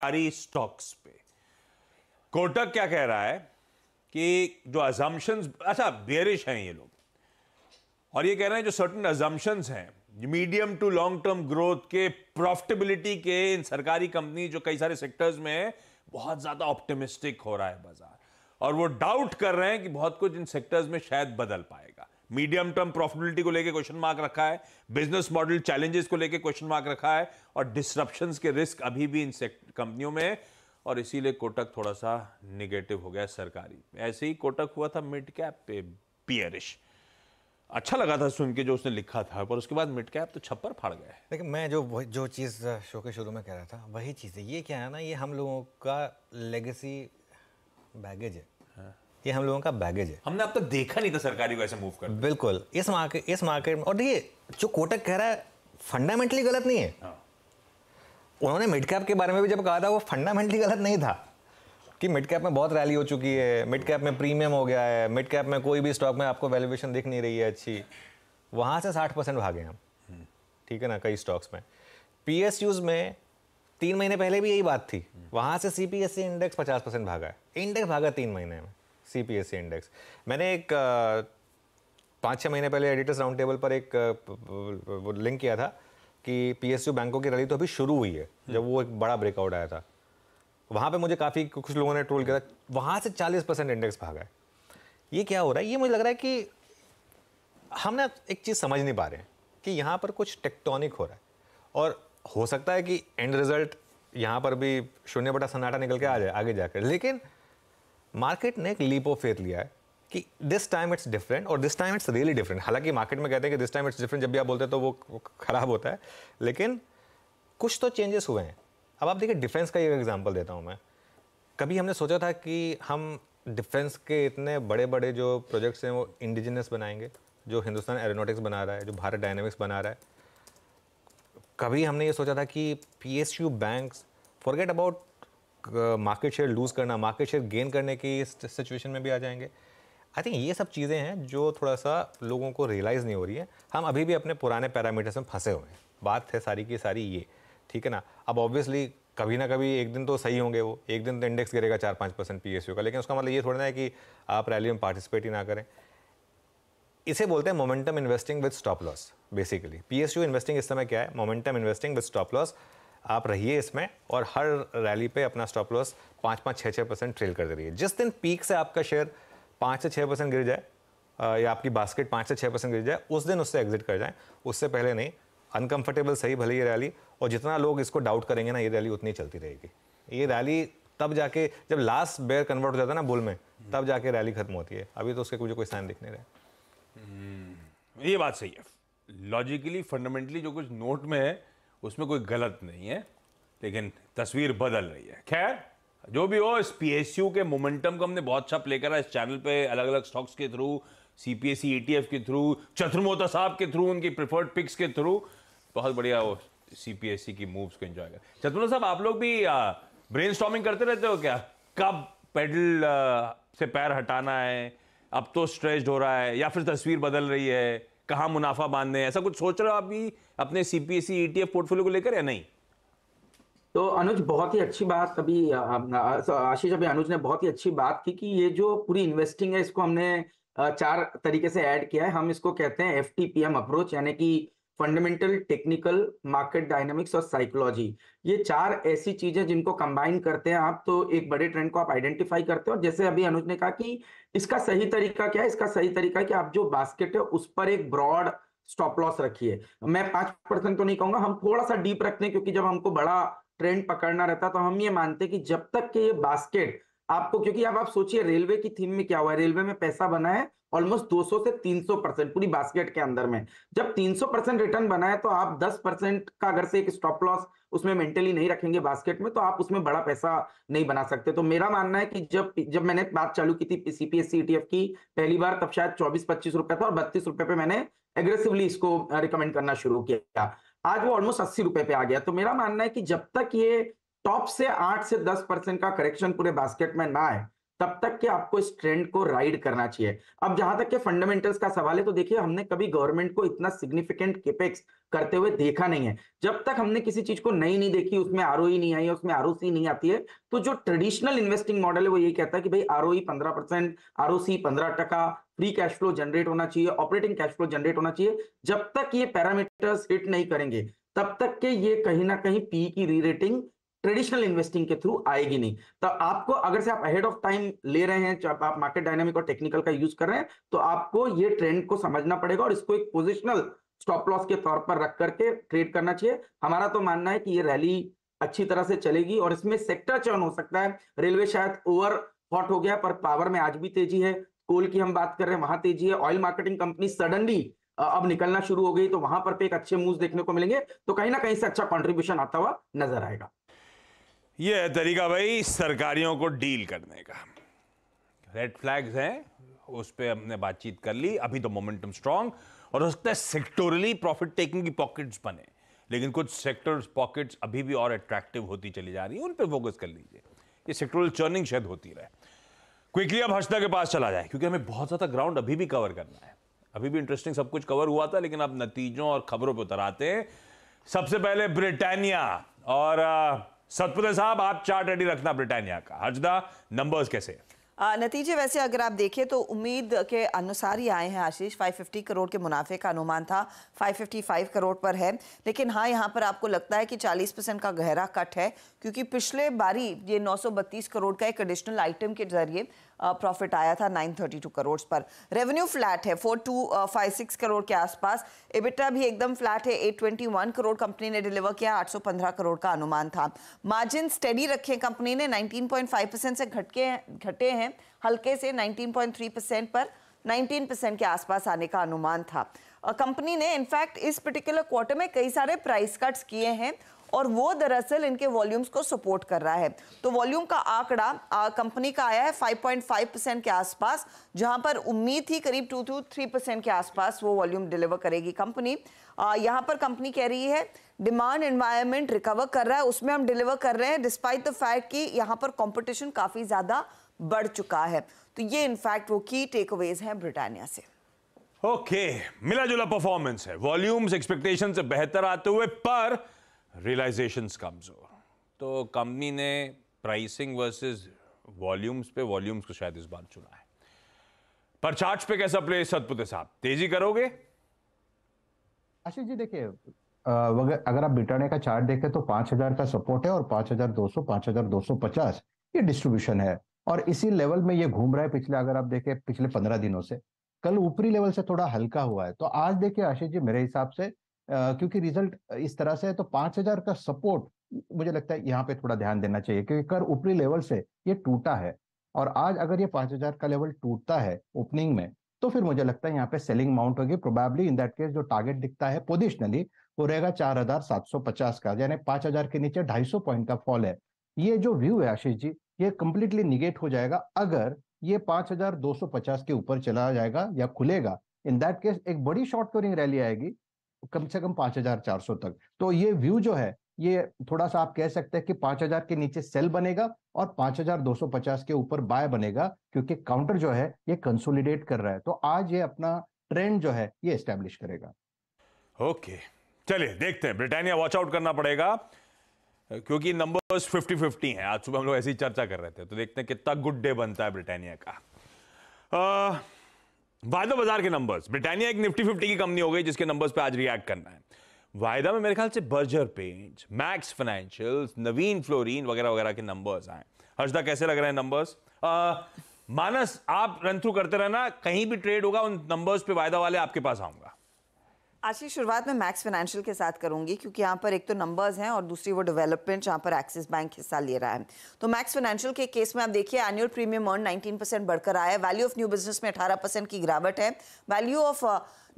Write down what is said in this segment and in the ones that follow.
सारी स्टॉक्स पे कोटक क्या कह रहा है कि जो अजम्पन्स अच्छा बेरिश हैं ये लोग और ये कह रहे हैं जो सर्टन अजम्पन्स हैं medium to long term growth के प्रॉफिटेबिलिटी के इन सरकारी कंपनी जो कई सारे सेक्टर्स में है बहुत ज़्यादा ऑप्टिमिस्टिक हो रहा है बाजार और वो डाउट कर रहे हैं कि बहुत कुछ इन सेक्टर्स में शायद बदल पाएगा मीडियम टर्म प्रॉफिटेबिलिटी को लेके क्वेश्चन मार्क रखा है बिजनेस मॉडल चैलेंजेस को लेके क्वेश्चन मार्क रखा है और डिस्ट्रप्शन के रिस्क अभी भी इन कंपनियों में और इसीलिए कोटक थोड़ा सा निगेटिव हो गया सरकारी ऐसे ही कोटक हुआ था मिड कैप पे पियरिश अच्छा लगा था सुन के जो उसने लिखा था पर उसके बाद मिड कैप तो छप्पर फाड़ गया है लेकिन मैं जो जो चीज़ शो के शुरू में कह रहा था वही चीज़ है ये क्या है ना ये हम लोगों का लेगेसी बैगेज है हाँ। ये हम लोगों का बैगेज है हमने अब तक देखा नहीं था सरकारी को ऐसे मूव कर बिल्कुल इस मार्केट इस मार्केट में और देखिए जो कोटक कह रहा है फंडामेंटली गलत नहीं है हाँ। उन्होंने मिड कैप के बारे में भी जब कहा था वो फंडामेंटली गलत नहीं था कि मिड कैप में बहुत रैली हो चुकी है मिड कैप में प्रीमियम हो गया है मिड कैप में कोई भी स्टॉक में आपको वैल्यूएशन दिख नहीं रही है अच्छी वहाँ से साठ परसेंट भागे हम हम्म। ठीक है ना कई स्टॉक्स में पी में तीन महीने पहले भी यही बात थी हम्म। वहाँ से सी इंडेक्स पचास परसेंट भागा है इंडेक्स भागा तीन महीने में C P S C index मैंने एक पाँच छः महीने पहले एडिटर्स राउंड टेबल पर एक लिंक किया था कि पी एस यू बैंकों की रैली तो अभी शुरू हुई है हम्म। जब वो एक बड़ा ब्रेकआउट आया था वहाँ पे मुझे काफ़ी कुछ लोगों ने ट्रोल किया था वहाँ से 40 परसेंट इंडेक्स भागा है ये क्या हो रहा है ये मुझे लग रहा है कि हम ना एक चीज़ समझ नहीं पा रहे हैं कि यहाँ पर कुछ टेक्टोनिक हो रहा है और हो सकता है कि एंड रिजल्ट यहाँ पर भी शून्य बटा सन्नाटा निकल के आ जाए आगे जाकर लेकिन मार्केट ने एक लीप ऑफ फेथ लिया है कि दिस टाइम इट्स डिफरेंट और this time it's really different हालांकि मार्केट में कहते हैं कि दिस टाइम इट्स डिफरेंट जब भी आप बोलते हैं तो वो खराब होता है लेकिन कुछ तो चेंजेस हुए हैं अब आप देखिए डिफेंस का एक एग्जाम्पल देता हूँ मैं कभी हमने सोचा था कि हम डिफेंस के इतने बड़े बड़े जो प्रोजेक्ट्स हैं वो इंडिजिनस बनाएंगे जो हिंदुस्तान एरोनोटिक्स बना रहा है जो भारत डायनेमिक्स बना रहा है कभी हमने ये सोचा था कि P S U banks forget about market share lose करना मार्केट शेयर गेन करने की सिचुएशन में भी आ जाएंगे आई थिंक ये सब चीज़ें हैं जो थोड़ा सा लोगों को रियलाइज़ नहीं हो रही है हम अभी भी अपने पुराने पैरामीटर्स में फंसे हुए हैं बात है सारी की सारी ये ठीक है ना अब ऑब्वियसली कभी ना कभी एक दिन तो सही होंगे वो एक दिन तो इंडेक्स गिरेगा चार पाँच परसेंट पी का लेकिन उसका मतलब ये थोड़ा ना है कि आप रैली में पार्टिसिपेट ही ना करें इसे बोलते हैं momentum investing with stop loss basically P investing इस समय क्या है momentum investing with stop loss आप रहिए इसमें और हर रैली पे अपना स्टॉप लॉस पाँच पाँच छः छः परसेंट ट्रेल करते रहिए जिस दिन पीक से आपका शेयर पाँच से छः परसेंट गिर जाए या आपकी बास्केट पाँच से छः परसेंट गिर जाए उस दिन उससे एग्जिट कर जाएँ उससे पहले नहीं अनकंफर्टेबल सही भले ये रैली और जितना लोग इसको डाउट करेंगे ना ये रैली उतनी चलती रहेगी ये रैली तब जाके जब लास्ट बेयर कन्वर्ट हो जाता है ना बुल में तब जाके रैली खत्म होती है अभी तो उसके मुझे कोई साइन दिख नहीं रहे हम्म, ये बात सही है लॉजिकली फंडामेंटली जो कुछ नोट में है उसमें कोई गलत नहीं है लेकिन तस्वीर बदल रही है खैर जो भी हो इस यू के मोमेंटम को हमने बहुत अच्छा प्ले करा इस चैनल पे अलग अलग स्टॉक्स के थ्रू सी टी एफ के थ्रू चतुर्मोता साहब के थ्रू उनकी प्रिफर्ड पिक्स के थ्रू बहुत बढ़िया वो सी e की मूव्स को एंजॉय कर चतुर्मोता साहब आप लोग भी ब्रेन करते रहते हो क्या कब पेडल से पैर हटाना है अब तो स्ट्रेस्ड हो रहा है या फिर तस्वीर बदल रही है कहाँ मुनाफा बांधने ऐसा कुछ सोच रहे हो आप भी अपने सीपीएससी ईटीएफ पोर्टफोलियो को लेकर या नहीं तो अनुज बहुत ही अच्छी बात अभी आशीष अभी अनुज ने बहुत ही अच्छी बात की कि ये जो पूरी इन्वेस्टिंग है इसको हमने चार तरीके से ऐड किया है हम इसको कहते हैं एफ अप्रोच यानी कि फंडामेंटल टेक्निकल मार्केट डायनामिक्स और साइकोलॉजी ये चार ऐसी चीजें जिनको कंबाइन करते हैं आप तो एक बड़े ट्रेंड को आप आइडेंटिफाई करते हो और जैसे अभी अनुज ने कहा कि इसका सही तरीका क्या है इसका सही तरीका कि आप जो बास्केट है उस पर एक ब्रॉड स्टॉप लॉस रखिए मैं पांच परसेंट तो नहीं कहूंगा हम थोड़ा सा डीप रखते हैं क्योंकि जब हमको बड़ा ट्रेंड पकड़ना रहता तो हम ये मानते कि जब तक कि ये बास्केट आपको क्योंकि अब आप सोचिए रेलवे की थीम में क्या हुआ है रेलवे में पैसा बना है ऑलमोस्ट 200 से 300 परसेंट पूरी बास्केट के अंदर में जब 300 परसेंट रिटर्न बना है तो आप 10 परसेंट का अगर से एक स्टॉप लॉस उसमें मेंटली नहीं रखेंगे बास्केट में तो आप उसमें बड़ा पैसा नहीं बना सकते तो मेरा मानना है कि जब जब मैंने बात चालू की थी सीपीएससी ईटीएफ e की पहली बार तब शायद चौबीस पच्चीस रुपए था और बत्तीस रुपए पे मैंने एग्रेसिवली इसको रिकमेंड uh, करना शुरू किया आज वो ऑलमोस्ट अस्सी रुपए पे आ गया तो मेरा मानना है कि जब तक ये टॉप से आठ से दस परसेंट का करेक्शन पूरे बास्केट में ना आए तब तक के आपको इस ट्रेंड को राइड करना चाहिए अब जहां तक के फंडामेंटल्स का सवाल है तो देखिए हमने कभी गवर्नमेंट को इतना सिग्निफिकेंट केपेक्स करते हुए देखा नहीं है जब तक हमने किसी चीज को नई नहीं देखी उसमें आर नहीं आई उसमें आर नहीं आती है तो जो ट्रेडिशनल इन्वेस्टिंग मॉडल है वो यही कहता है कि भाई आर ओ ई पंद्रह फ्री कैश फ्लो जनरेट होना चाहिए ऑपरेटिंग कैश फ्लो जनरेट होना चाहिए जब तक ये पैरामीटर्स हिट नहीं करेंगे तब तक के ये कहीं ना कहीं पी की री रेटिंग ट्रेडिशनल इन्वेस्टिंग के थ्रू आएगी नहीं तो आपको अगर से आप अहेड ऑफ टाइम ले रहे हैं आप मार्केट डायनेमिक और टेक्निकल का यूज कर रहे हैं तो आपको ये ट्रेंड को समझना पड़ेगा और इसको एक पोजिशनल स्टॉप लॉस के तौर पर रख करके ट्रेड करना चाहिए हमारा तो मानना है कि ये रैली अच्छी तरह से चलेगी और इसमें सेक्टर चर्न हो सकता है रेलवे शायद ओवर हॉट हो गया पर पावर में आज भी तेजी है कोल की हम बात कर रहे हैं वहां तेजी है ऑयल मार्केटिंग कंपनी सडनली अब निकलना शुरू हो गई तो वहां पर पे तो एक अच्छे मूव देखने को मिलेंगे तो कहीं ना कहीं से अच्छा कॉन्ट्रीब्यूशन आता हुआ नजर आएगा ये है तरीका भाई सरकारियों को डील करने का रेड फ्लैग्स हैं उस पर हमने बातचीत कर ली अभी तो मोमेंटम स्ट्रांग और हो सकता है सेक्टोरली प्रॉफिट टेकिंग की पॉकेट्स बने लेकिन कुछ सेक्टर्स पॉकेट्स अभी भी और अट्रैक्टिव होती चली जा रही है उन पर फोकस कर लीजिए ये सेक्टोरल चर्निंग शायद होती रहे क्विकली अब हर्षदा के पास चला जाए क्योंकि हमें बहुत ज़्यादा ग्राउंड अभी भी कवर करना है अभी भी इंटरेस्टिंग सब कुछ कवर हुआ था लेकिन अब नतीजों और खबरों पर उतर आते हैं सबसे पहले ब्रिटानिया और आ, सतपुते साहब आप चार्ट रेडी रखना ब्रिटानिया का हजदा नंबर्स कैसे आ, नतीजे वैसे अगर आप देखें तो उम्मीद के अनुसार ही आए हैं आशीष 550 करोड़ के मुनाफे का अनुमान था 555 करोड़ पर है लेकिन हाँ यहाँ पर आपको लगता है कि 40 परसेंट का गहरा कट है क्योंकि पिछले बारी ये 932 करोड़ का एक एडिशनल आइटम के जरिए प्रॉफिट आया था 932 करोड़ पर रेवेन्यू फ्लैट है 4256 करोड़ के आसपास एबिटा भी एकदम फ्लैट है 821 करोड़ कंपनी ने डिलीवर किया 815 करोड़ का अनुमान था मार्जिन स्टडी रखे कंपनी ने 19.5 परसेंट से घटके घटे हैं हल्के से 19.3 परसेंट पर 19 परसेंट के आसपास आने का अनुमान था कंपनी ने इनफैक्ट इस पर्टिकुलर क्वार्टर में कई सारे प्राइस कट्स किए हैं और वो दरअसल इनके वॉल्यूम्स को सपोर्ट कर रहा है तो वॉल्यूम का आंकड़ा कंपनी का आया है 5.5 परसेंट के आसपास जहां पर उम्मीद थी करीब टू टू थ्री परसेंट के आसपास वो वॉल्यूम डिलीवर करेगी कंपनी यहाँ पर कंपनी कह रही है डिमांड एनवायरमेंट रिकवर कर रहा है उसमें हम डिलीवर कर रहे हैं डिस्पाइट द फैक्ट कि यहाँ पर कॉम्पिटिशन काफ़ी ज़्यादा बढ़ चुका है तो ये इनफैक्ट वो की टेकअवेज हैं ब्रिटानिया से ओके okay, मिला जुला परफॉर्मेंस है वॉल्यूम्स एक्सपेक्टेशन से बेहतर आते हुए पर रियलाइजेशंस कमज़ोर तो कंपनी ने प्राइसिंग वर्सेस वॉल्यूम्स पे वॉल्यूम्स को शायद इस बार चुना है पर चार्ज पे कैसा प्ले सतपुते साहब तेजी करोगे आशीष जी देखिए अगर आप बिटाने का चार्ट देखें तो 5000 का सपोर्ट है और 5200 5250 ये डिस्ट्रीब्यूशन है और इसी लेवल में ये घूम रहा है पिछले अगर आप देखें पिछले पंद्रह दिनों से कल ऊपरी लेवल से थोड़ा हल्का हुआ है तो आज देखिए आशीष जी मेरे हिसाब से क्योंकि रिजल्ट इस तरह से है तो पांच हजार का सपोर्ट मुझे लगता है यहाँ पे थोड़ा ध्यान देना चाहिए क्योंकि कर ऊपरी लेवल से ये टूटा है और आज अगर ये पांच हजार का लेवल टूटता है ओपनिंग में तो फिर मुझे लगता है यहाँ पे सेलिंग माउंट होगी प्रोबेबली इन दैट केस जो टारगेट दिखता है पोजिशनली वो रहेगा चार हजार सात सौ पचास का यानी पांच हजार के नीचे ढाई सौ पॉइंट का फॉल है ये जो व्यू है आशीष जी ये कंप्लीटली निगेट हो जाएगा अगर ये पांच हजार दो सौ पचास के ऊपर चला जाएगा या खुलेगा इन दैट केस एक बड़ी शॉर्ट कवरिंग रैली आएगी कम से कम पांच हजार चार सौ तक तो ये व्यू जो है ये थोड़ा सा आप कह सकते हैं कि पांच हजार के नीचे सेल बनेगा और पचास के ऊपर बाय बनेगा क्योंकि काउंटर जो है ये कंसोलिडेट कर रहा है तो आज ये अपना ट्रेंड जो है ये स्टैब्लिश करेगा ओके चलिए देखते हैं ब्रिटानिया वॉच आउट करना पड़ेगा क्योंकि नंबर्स 50 50 हैं आज सुबह हम लोग ऐसी चर्चा कर रहे थे तो देखते हैं कितना गुड डे बनता है ब्रिटानिया का आ... वायदा बाजार के नंबर्स ब्रिटानिया एक निफ्टी फिफ्टी की कंपनी हो गई जिसके नंबर्स पे आज रिएक्ट करना है वायदा में मेरे ख्याल से Berger paint Max financial Navin Fluorine वगैरह वगैरह के नंबर्स आए हर्षदा कैसे लग रहे हैं नंबर्स मानस आप रन थ्रू करते रहना कहीं भी ट्रेड होगा उन नंबर्स पे वायदा वाले आपके पास आऊंगा आज की शुरुआत में मैक्स फाइनेंशियल के साथ करूंगी क्योंकि यहाँ पर एक तो नंबर्स हैं और दूसरी वो डेवलपमेंट जहाँ पर एक्सिस बैंक हिस्सा ले रहा है तो मैक्स फाइनेंशियल के केस में आप देखिए एनुअल प्रीमियम अर्न 19 परसेंट बढ़कर आया है वैल्यू ऑफ न्यू बिजनेस में 18 परसेंट की गिरावट है वैल्यू ऑफ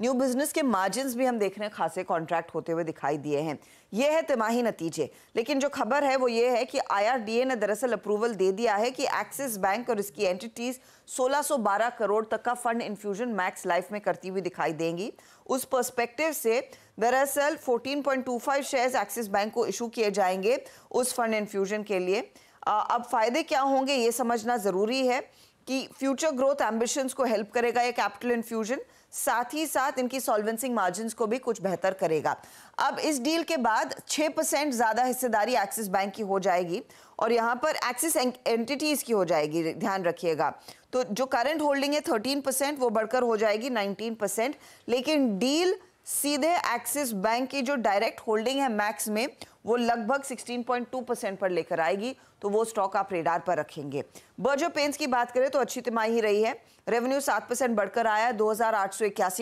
न्यू बिजनेस के मार्जिन भी हम देख रहे हैं खासे कॉन्ट्रैक्ट होते हुए दिखाई दिए हैं ये है तिमाही नतीजे लेकिन जो खबर है वो ये है कि आईआरडीए ने दरअसल अप्रूवल दे दिया है कि एक्सिस बैंक और इसकी एंटिटीज 1612 करोड़ तक का फंड इन्फ्यूजन मैक्स लाइफ में करती हुई दिखाई देंगी उस पर्सपेक्टिव से दरअसल 14.25 शेयर्स एक्सिस बैंक को इशू किए जाएंगे उस फंड इन्फ्यूजन के लिए अब फायदे क्या होंगे ये समझना ज़रूरी है कि फ्यूचर ग्रोथ एम्बिशंस को हेल्प करेगा ये कैपिटल इन्फ्यूजन साथ ही साथ इनकी सॉल्वेंसी मार्जिन को भी कुछ बेहतर करेगा अब इस डील के बाद 6 परसेंट ज़्यादा हिस्सेदारी एक्सिस बैंक की हो जाएगी और यहाँ पर एक्सिस एंटिटीज़ की हो जाएगी ध्यान रखिएगा तो जो करंट होल्डिंग है थर्टीन परसेंट वो बढ़कर हो जाएगी नाइनटीन परसेंट लेकिन डील सीधे एक्सिस बैंक की जो डायरेक्ट होल्डिंग है मैक्स में वो लगभग 16.2 परसेंट पर लेकर आएगी तो वो स्टॉक आप रेडार पर रखेंगे बर्जो पेंस की बात करें तो अच्छी तिमाही रही है रेवेन्यू सात परसेंट बढ़कर आया है दो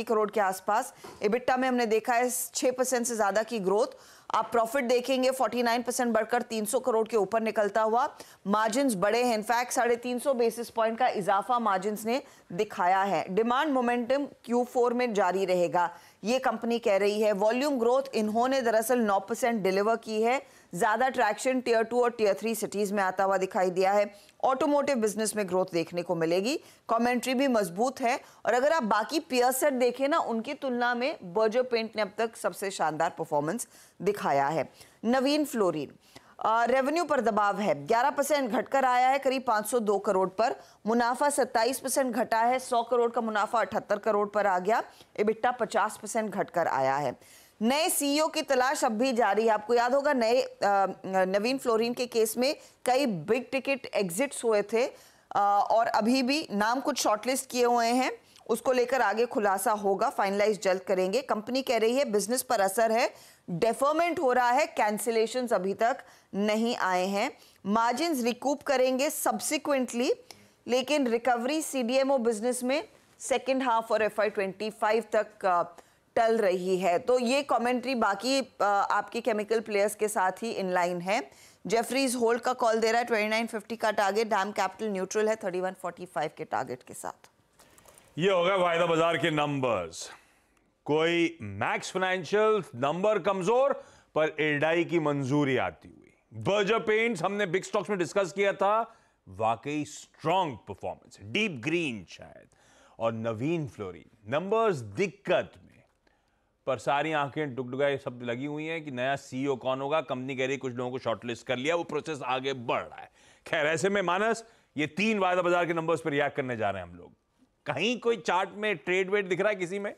करोड़ के आसपास इबिट्टा में हमने देखा है छः परसेंट से ज़्यादा की ग्रोथ आप प्रॉफिट देखेंगे 49 परसेंट बढ़कर 300 करोड़ के ऊपर निकलता हुआ मार्जिन बड़े हैं इनफैक्ट साढ़े तीन बेसिस पॉइंट का इजाफा मार्जिन ने दिखाया है डिमांड मोमेंटम क्यू में जारी रहेगा ये कंपनी कह रही है वॉल्यूम ग्रोथ इन्होंने दरअसल नौ डिलीवर की है ज़्यादा ट्रैक्शन टीयर टू और टीयर थ्री सिटीज़ में आता हुआ दिखाई दिया है ऑटोमोटिव बिजनेस में ग्रोथ देखने को मिलेगी कमेंट्री भी मजबूत है और अगर आप बाकी पियर सेट देखें ना उनकी तुलना में बर्जो पेंट ने अब तक सबसे शानदार परफॉर्मेंस दिखाया है नवीन फ्लोरिन रेवेन्यू पर दबाव है 11 परसेंट घटकर आया है करीब 502 करोड़ पर मुनाफा 27 परसेंट घटा है 100 करोड़ का मुनाफा 78 करोड़ पर आ गया इबिट्टा 50 परसेंट घटकर आया है नए सीईओ e की तलाश अब भी जारी है आपको याद होगा नए नवीन फ्लोरिन के केस में कई बिग टिकट एग्जिट्स हुए थे आ, और अभी भी नाम कुछ शॉर्टलिस्ट किए हुए हैं उसको लेकर आगे खुलासा होगा फाइनलाइज जल्द करेंगे कंपनी कह रही है बिजनेस पर असर है डेफरमेंट हो रहा है कैंसिलेशन अभी तक नहीं आए हैं मार्जिन रिकूप करेंगे सब्सिक्वेंटली लेकिन रिकवरी सीडीएमओ बिजनेस में सेकेंड हाफ और एफ आई तक टल रही है तो ये कमेंट्री बाकी आपके केमिकल प्लेयर्स के साथ ही इनलाइन है जेफरीज होल्ड का कॉल दे रहा है 2950 का टारगेट डैम कैपिटल न्यूट्रल है 3145 के टारगेट के साथ ये हो गया वायदा बाजार के नंबर्स कोई मैक्स फाइनेंशियल नंबर कमजोर पर एडाई की मंजूरी आती हुई बर्जर पेंट्स हमने बिग स्टॉक्स में डिस्कस किया था वाकई स्ट्रॉन्ग परफॉर्मेंस डीप ग्रीन शायद और नवीन फ्लोरी नंबर्स दिक्कत पर सारी आंखें डुगडुगाए सब लगी हुई हैं कि नया सीईओ e कौन होगा कंपनी कह रही कुछ लोगों को शॉर्टलिस्ट कर लिया वो प्रोसेस आगे बढ़ रहा है खैर ऐसे में मानस ये तीन वायदा बाजार के नंबर्स पर रिएक्ट करने जा रहे हैं हम लोग कहीं कोई चार्ट में ट्रेड वेट दिख रहा है किसी में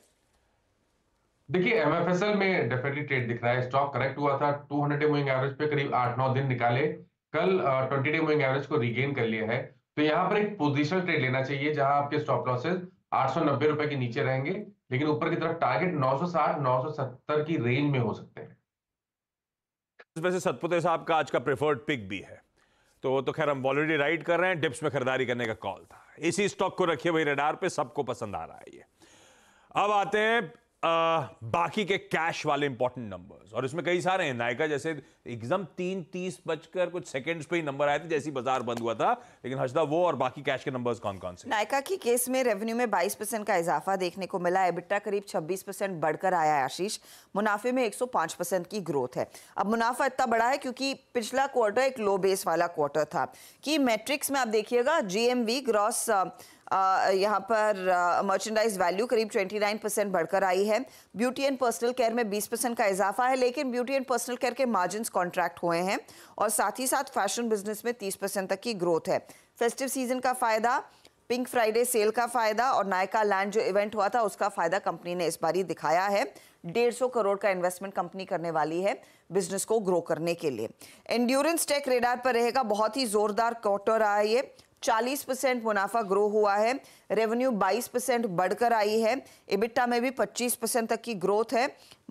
देखिए एमएफएसएल में डेफिनेटली ट्रेड दिख रहा है स्टॉक करेक्ट हुआ था 200 डे मूविंग एवरेज पे करीब आठ नौ दिन निकाले कल ट्वेंटी डे मूविंग एवरेज को रिगेन कर लिया है तो यहाँ पर एक पोजिशनल ट्रेड लेना चाहिए जहां आपके स्टॉप लॉसेज आठ सौ नब्बे रुपए के नीचे रहेंगे लेकिन ऊपर की तरफ टारगेट 960 970 की रेंज में हो सकते हैं वैसे सतपुते साहब का आज का प्रेफर्ड पिक भी है तो वो तो खैर हम ऑलरेडी राइड कर रहे हैं डिप्स में खरीदारी करने का कॉल था इसी स्टॉक को रखिए भाई रेडार पे सबको पसंद आ रहा है ये अब आते हैं आ, बाकी के कैश वाले इंपॉर्टेंट नंबर्स और इसमें कई सारे हैं नायका जैसे एकदम तीन तीस बजकर कुछ सेकंड्स पे ही नंबर आए थे जैसे ही बाजार बंद हुआ था लेकिन हजदा वो और बाकी कैश के नंबर्स कौन कौन से नायका की केस में रेवेन्यू में 22 परसेंट का इजाफा देखने को मिला एबिट्टा करीब 26 परसेंट बढ़कर आया है आशीष मुनाफे में एक परसेंट की ग्रोथ है अब मुनाफा इतना बड़ा है क्योंकि पिछला क्वार्टर एक लो बेस वाला क्वार्टर था कि मैट्रिक्स में आप देखिएगा जी ग्रॉस यहाँ पर मर्चेंडाइज वैल्यू करीब 29 परसेंट बढ़कर आई है ब्यूटी एंड पर्सनल केयर में 20 परसेंट का इजाफा है लेकिन ब्यूटी एंड पर्सनल केयर के मार्जिन कॉन्ट्रैक्ट हुए हैं और साथ ही साथ फैशन बिजनेस में 30 परसेंट तक की ग्रोथ है फेस्टिव सीजन का फ़ायदा पिंक फ्राइडे सेल का फ़ायदा और नायका लैंड जो इवेंट हुआ था उसका फ़ायदा कंपनी ने इस बारी दिखाया है डेढ़ सौ करोड़ का इन्वेस्टमेंट कंपनी करने वाली है बिजनेस को ग्रो करने के लिए एंड्योरेंस टेक रेडार पर रहेगा बहुत ही ज़ोरदार क्वार्टर आया ये 40 परसेंट मुनाफा ग्रो हुआ है रेवेन्यू 22 परसेंट बढ़कर आई है इबिट्टा में भी 25 परसेंट तक की ग्रोथ है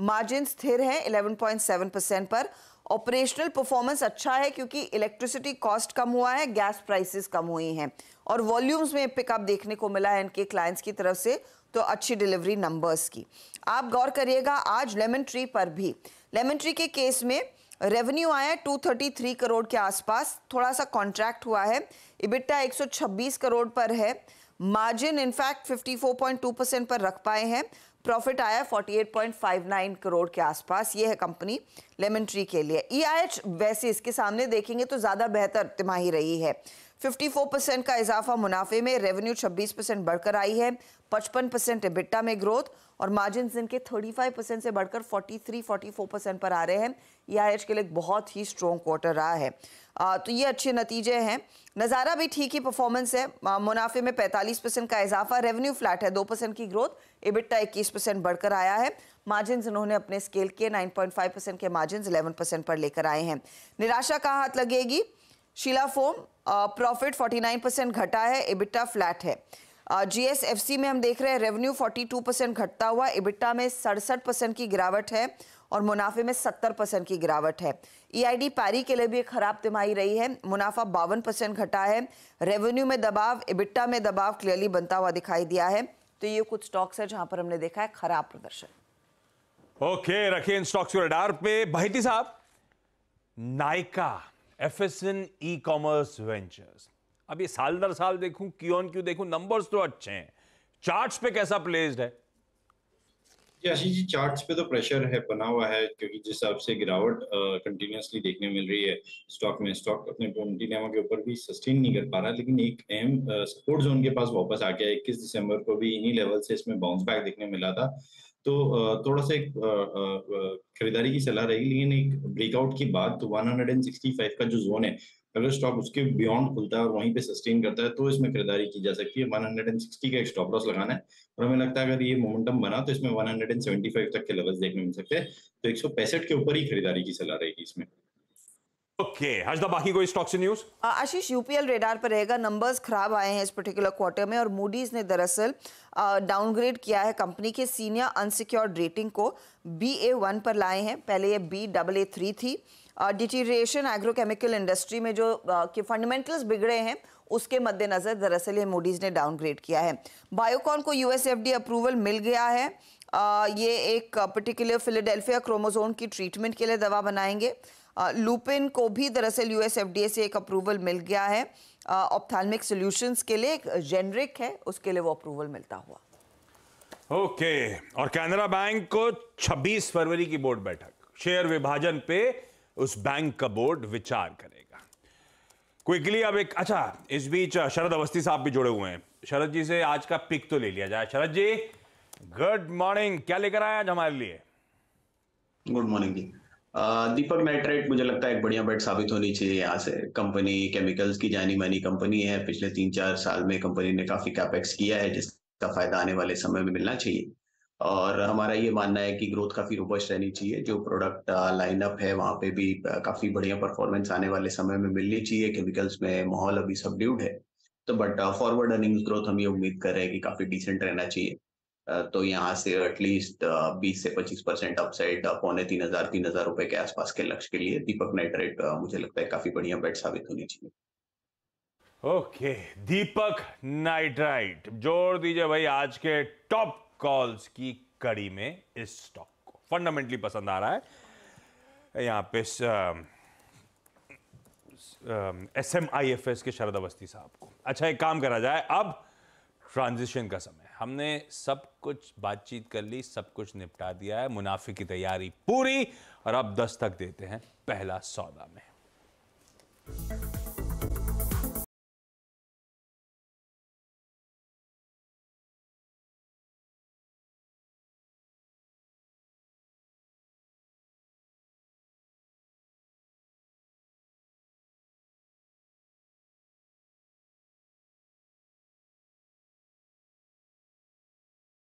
मार्जिन स्थिर है 11.7 परसेंट पर ऑपरेशनल परफॉर्मेंस अच्छा है क्योंकि इलेक्ट्रिसिटी कॉस्ट कम हुआ है गैस प्राइसेस कम हुई हैं और वॉल्यूम्स में पिकअप देखने को मिला है इनके क्लाइंट्स की तरफ से तो अच्छी डिलीवरी नंबर्स की आप गौर करिएगा आज लेमन ट्री पर भी लेमन ट्री के केस में रेवेन्यू आया है 233 करोड़ के आसपास थोड़ा सा कॉन्ट्रैक्ट हुआ है इबिट्टा 126 करोड़ पर है मार्जिन इनफैक्ट 54.2 परसेंट पर रख पाए हैं प्रॉफिट आया 48.59 करोड़ के आसपास ये है कंपनी लेमन ट्री के लिए ई e वैसे इसके सामने देखेंगे तो ज़्यादा बेहतर तिमाही रही है 54 परसेंट का इजाफा मुनाफे में रेवेन्यू 26 परसेंट बढ़कर आई है 55 परसेंट एबिट्टा में ग्रोथ और मार्जिन इनके 35 परसेंट से बढ़कर 43 44 परसेंट पर आ रहे हैं यह आई के लिए बहुत ही स्ट्रॉन्ग क्वार्टर रहा है आ, तो ये अच्छे नतीजे हैं नज़ारा भी ठीक ही परफॉर्मेंस है मुनाफे में 45 परसेंट का इजाफा रेवेन्यू फ्लैट है दो परसेंट की ग्रोथ एबिट्टा इक्कीस परसेंट बढ़कर आया है मार्जिन इन्होंने अपने स्केल के नाइन परसेंट के मार्जिन इलेवन परसेंट पर लेकर आए हैं निराशा कहाँ हाथ लगेगी शीला फोम प्रॉफिट 49 परसेंट घटा है इबिटा फ्लैट है जीएसएफसी में हम देख रहे हैं रेवेन्यू 42 परसेंट घटता हुआ इबिटा में सड़सठ परसेंट की गिरावट है और मुनाफे में 70 परसेंट की गिरावट है ईआईडी e पारी के लिए भी खराब तिमाही रही है मुनाफा बावन परसेंट घटा है रेवेन्यू में दबाव इबिट्टा में दबाव क्लियरली बनता हुआ दिखाई दिया है तो ये कुछ स्टॉक्स है जहां पर हमने देखा है खराब प्रदर्शन ओके रखिए इन स्टॉक्स को रडार पे भाईती साहब Nykaa F S N E commerce ventures अब ये साल दर साल देखूं क्यों क्यों देखूं नंबर्स तो अच्छे हैं चार्ट्स पे कैसा प्लेस्ड है जी आशीष जी चार्ट्स पे तो प्रेशर है बना हुआ है क्योंकि जिस हिसाब से गिरावट कंटिन्यूसली देखने मिल रही है स्टॉक में स्टॉक अपने ट्वेंटी लेमा के ऊपर भी सस्टेन नहीं कर पा रहा लेकिन एक अहम सपोर्ट जोन के पास वापस आ गया इक्कीस दिसंबर को भी इन्हीं लेवल से इसमें बाउंस बैक देखने मिला था तो थोड़ा सा एक खरीदारी की सलाह रहेगी लेकिन एक ब्रेकआउट के बाद तो 165 का जो जोन है अगर स्टॉक उसके बियॉन्ड खुलता है और वहीं पे सस्टेन करता है तो इसमें खरीदारी की जा सकती है 160 का एक स्टॉप लॉस लगाना है और हमें लगता है अगर ये मोमेंटम बना तो इसमें 175 तक के लेवल्स देखने मिल सकते हैं तो एक के ऊपर ही खरीदारी की सलाह रहेगी इसमें ओके okay. हजदा बाकी कोई स्टॉक्स से न्यूज आशीष यूपीएल रेडार पर रहेगा नंबर्स खराब आए हैं इस पर्टिकुलर क्वार्टर में और मूडीज ने दरअसल डाउनग्रेड किया है कंपनी के सीनियर अनसिक्योर्ड रेटिंग को बी ए वन पर लाए हैं पहले ये बी डबल ए थ्री थी डिटीरिएशन एग्रोकेमिकल इंडस्ट्री में जो के फंडामेंटल्स बिगड़े हैं उसके मद्देनजर दरअसल ये मूडीज ने डाउनग्रेड किया है बायोकॉन को यू अप्रूवल मिल गया है आ, ये एक पर्टिकुलर फिलेडेल्फिया क्रोमोजोन की ट्रीटमेंट के लिए दवा बनाएंगे लुपिन को भी दरअसल यूएस एफडीए से एक अप्रूवल मिल गया है ऑप्थालमिक सॉल्यूशंस के लिए एक जेनरिक है उसके लिए वो अप्रूवल मिलता हुआ ओके okay. और कैनरा बैंक को 26 फरवरी की बोर्ड बैठक शेयर विभाजन पे उस बैंक का बोर्ड विचार करेगा क्विकली अब एक अच्छा इस बीच शरद अवस्थी साहब भी जुड़े हुए हैं शरद जी से आज का पिक तो ले लिया जाए शरद जी गुड मॉर्निंग क्या लेकर आए आज हमारे लिए गुड मॉर्निंग जी दीपक नाइट्राइट मुझे लगता है एक बढ़िया बैट साबित होनी चाहिए यहाँ से कंपनी केमिकल्स की जानी मानी कंपनी है पिछले तीन चार साल में कंपनी ने काफी कैपेक्स किया है जिसका फायदा आने वाले समय में मिलना चाहिए और हमारा ये मानना है कि ग्रोथ काफी रोबस्ट रहनी चाहिए जो प्रोडक्ट लाइनअप है वहाँ पे भी काफी बढ़िया परफॉर्मेंस आने वाले समय में मिलनी चाहिए केमिकल्स में माहौल अभी सबड्यूड है तो बट फॉरवर्ड अर्निंग ग्रोथ हम ये उम्मीद कर रहे हैं कि काफी डिसेंट रहना चाहिए तो यहाँ से एटलीस्ट 20 से 25 परसेंट अपसाइड पौने तीन हजार तीन हजार रुपए के आसपास के लक्ष्य के लिए दीपक नाइट्रेट मुझे लगता है काफी बढ़िया बेट साबित होनी चाहिए ओके okay, दीपक नाइट्राइट जोड़ दीजिए भाई आज के टॉप कॉल्स की कड़ी में इस स्टॉक को फंडामेंटली पसंद आ रहा है यहाँ पे S M I F S के शरद अवस्थी साहब को अच्छा एक काम करा जाए अब ट्रांजिशन का समय हमने सब कुछ बातचीत कर ली सब कुछ निपटा दिया है मुनाफे की तैयारी पूरी और अब दस्तक देते हैं पहला सौदा में